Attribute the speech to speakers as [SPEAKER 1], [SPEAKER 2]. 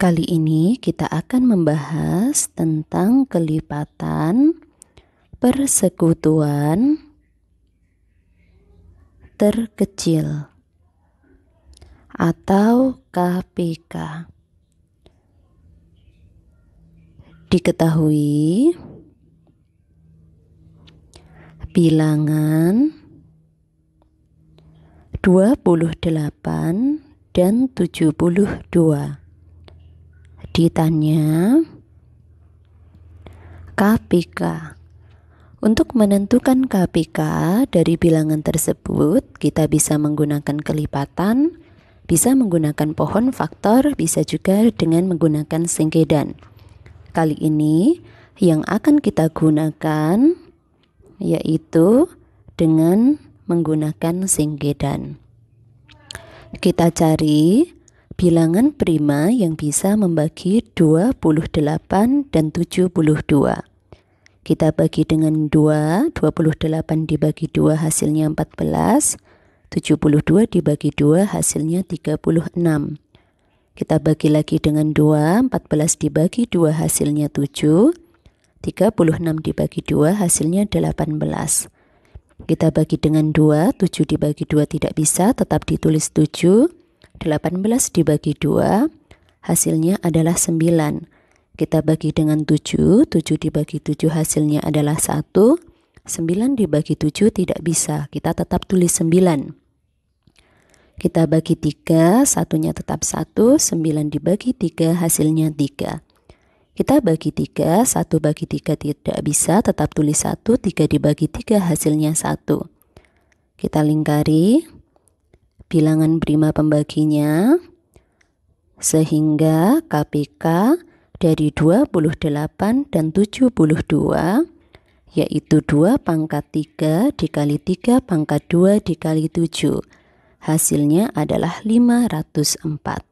[SPEAKER 1] Kali ini kita akan membahas tentang kelipatan, persekutuan terkecil atau KPK. Diketahui bilangan 28 dan 72 tanya KPK. Untuk menentukan KPK dari bilangan tersebut, kita bisa menggunakan kelipatan, bisa menggunakan pohon faktor, bisa juga dengan menggunakan singkedan Kali ini yang akan kita gunakan yaitu dengan menggunakan singkedan Kita cari bilangan prima yang bisa membagi 28 dan 72. Kita bagi dengan 2, 28 dibagi 2 hasilnya 14, 72 dibagi 2 hasilnya 36. Kita bagi lagi dengan 2, 14 dibagi 2 hasilnya 7, 36 dibagi 2 hasilnya 18. Kita bagi dengan 2, 7 dibagi 2 tidak bisa, tetap ditulis 7, 18 dibagi 2 hasilnya adalah 9. Kita bagi dengan 7, 7 dibagi 7 hasilnya adalah 1. 9 dibagi 7 tidak bisa, kita tetap tulis 9. Kita bagi 3, satunya tetap 1, 9 dibagi 3 hasilnya 3. Kita bagi 3, 1 bagi 3 tidak bisa, tetap tulis 1, 3 dibagi 3 hasilnya 1. Kita lingkari bilangan prima pembaginya sehingga KPK dari 28 dan 72 yaitu 2 pangkat 3 dikali 3 pangkat 2 dikali 7 hasilnya adalah 504